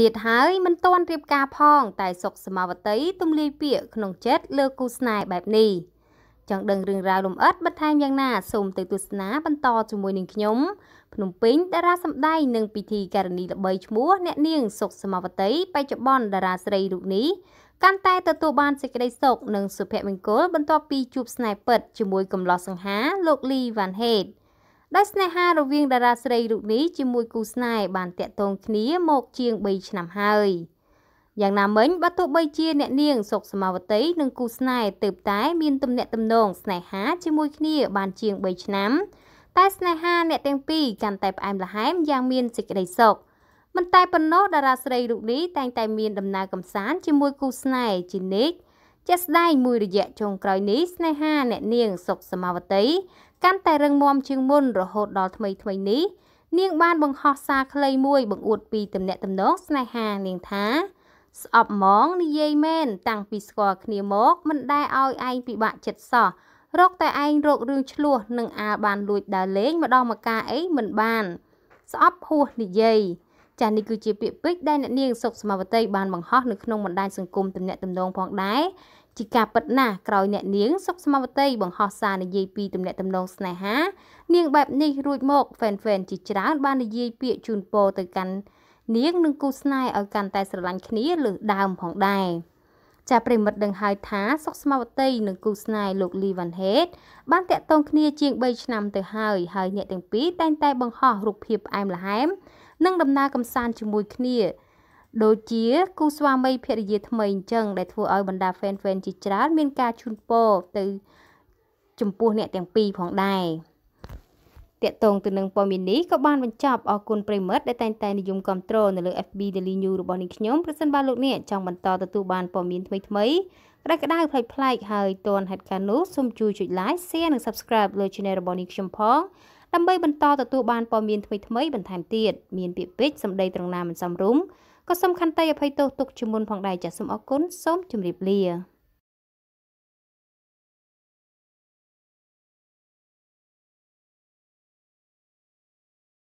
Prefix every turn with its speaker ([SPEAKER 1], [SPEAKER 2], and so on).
[SPEAKER 1] ទៀតហើយមិនទាន់រៀបការផងតែសុកសមវតីទំលាយពាក្យក្នុងចិត្តលើគូស្នេហ៍បែបនេះចង់ដឹងរឿងរ៉ាវលម្អិតបន្ថែមយ៉ាងណាសូមទៅទស្សនាបន្តជាមួយនឹងខ្ញុំភ្នំពេញតារាសម្ដែងនឹងពិធីការនីល្បីឈ្មោះអ្នកនាងសុកសមវតីបច្ចុប្បន្នតារាស្រីរូបនេះកាន់តែទទួលបានសេចក្តីសុខនិងសុភមង្គលបន្ទាប់ពីជួបស្នេហ៍ពិតជាមួយកំឡោះសង្ហាលោកលីវ៉ាន់ហេតដោយស្នេហារវាងតារាស្រីរូបនេះជាមួយគូស្នេហ៍បានតាក់ទងគ្នាមក ជាង3ឆ្នាំហើយយ៉ាងណាមិញបើទោះបីជា អ្នកនាងសុកសមវតីនិងគូស្នេហ៍ទៅតែមានទំនាក់ទំនងស្នេហាជាមួយគ្នា បានជាង3ឆ្នាំតែស្នេហាអ្នកទាំងពីរកាន់តែផ្អែមល្ហែមយ៉ាងមានសេចក្តីសុខមិនតែប៉ុណ្ណោះតារាស្រីរូបនេះតែងតែមានដំណើរកំសាន្តជាមួយគូស្នេហ៍ជានិច្ចជាក់ស្ដែងមួយរយៈចុងក្រោយនេះស្នេហាអ្នកនាងសុកសមវតីកាន់តែរឹងមាំជាងមុនរហូតដល់ថ្មីថ្មីនេះ នាងបានបង្ហោះសារខ្លីមួយបង្អួតពីទំនាក់ទំនងស្នេហានាងថាស្អប់ហ្មងនិយាយមែនតាំងពីស្គាល់គ្នាមក មិនដែលឲ្យឯងពិបាកចិត្តសោះរកតែឯងរករឿងឆ្លោះនឹងអាលបានលួចដើរលេងម្ដងម្កាអីមិនបានស្អប់ហួសនិយាយចានេះគឺជាពាក្យពេចន៍ដែលអ្នកនាង សុកសមវតីបានបង្ហោះនៅក្នុងបណ្ដាញសង្គមទំនាក់ទំនងផងដែរជាការពិតណាស់ក្រោយអ្នកនាង សុកសមវតីបង្ហោះសារនិយាយពីទំនាក់ទំនងស្នេហា នាងបែបនេះរួចមក fan fan ជាច្រើនបាននិយាយពាក្យជូនពរទៅកាន់នាងនិងគូស្នេហ៍ឲ្យកាន់តែស្រឡាញ់គ្នាលើសដើមផងដែរចាប្រិមិត្តដឹងហើយថាសុកស្មាវតីនិងគូស្នេហ៍លោកលីវ៉ាន់ហេតបានតាក់ទងគ្នាជាង3ឆ្នាំទៅហើយហើយអ្នកទាំងពីរតែងតែ បង្ហោះរូបភាពផ្អែមល្ហែមនិងដំណើរកំសាន្តជាមួយគ្នាដូចជាគូស្វាមីភរិយាថ្មីអញ្ចឹងដែលធ្វើឲ្យបណ្ដា fan fan ជាច្រើនមាន ការជូនពរទៅចំពោះអ្នកទាំងពីរផងដែរតាកតងទៅនឹងព័ត៌មាននេះក៏បានបញ្ចប់អរគុណប្រិមិត្តដែលតែងតែនិយមគ្រប់គ្រងនៅលើ FB Daily News របស់នាងខ្ញុំប្រសិនបើលោកអ្នកចង់បន្តទទួលបានព័ត៌មានថ្មីៗក្តៅក្តៅប្លែកប្លែកហើយទាន់ហេតុការណ៍នោះសូមជួយចុច Like Share និង Subscribe លើ Channel របស់នាងខ្ញុំផងដើម្បីបន្តទទួលបានព័ត៌មានថ្មីៗបន្ថែមទៀតមានពាក្យពេចសម្ដីត្រង់ណាមិនសមរម្យក៏សំខាន់តែអភ័យទោសទុកជាមុនផងដែរចាសសូមអរគុណសូមជម្រាបលា